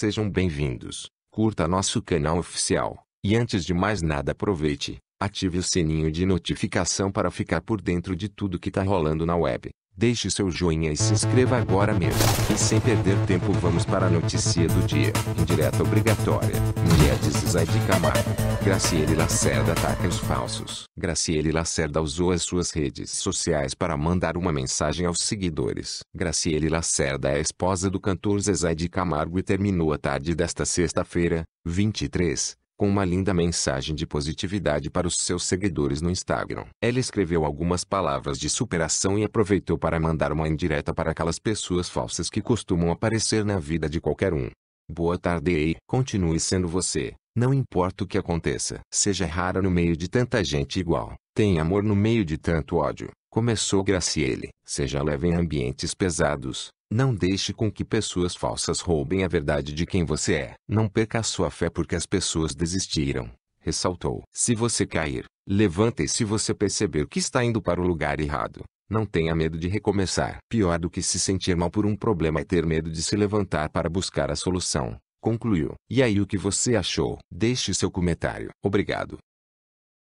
Sejam bem-vindos, curta nosso canal oficial, e antes de mais nada aproveite, ative o sininho de notificação para ficar por dentro de tudo que tá rolando na web. Deixe seu joinha e se inscreva agora mesmo. E sem perder tempo, vamos para a notícia do dia. Indireta obrigatória. Mulher de Zizai de Camargo. Graciele Lacerda ataca os falsos. Graciele Lacerda usou as suas redes sociais para mandar uma mensagem aos seguidores. Graciele Lacerda é esposa do cantor Zezai de Camargo e terminou a tarde desta sexta-feira, 23, com uma linda mensagem de positividade para os seus seguidores no Instagram. Ela escreveu algumas palavras de superação e aproveitou para mandar uma indireta para aquelas pessoas falsas que costumam aparecer na vida de qualquer um. Boa tarde e continue sendo você, não importa o que aconteça. Seja rara no meio de tanta gente igual, tenha amor no meio de tanto ódio. Começou Graciele. Seja leve em ambientes pesados, não deixe com que pessoas falsas roubem a verdade de quem você é. Não perca sua fé porque as pessoas desistiram, ressaltou. Se você cair, levante se você perceber que está indo para o lugar errado. Não tenha medo de recomeçar. Pior do que se sentir mal por um problema é ter medo de se levantar para buscar a solução. Concluiu. E aí o que você achou? Deixe seu comentário. Obrigado.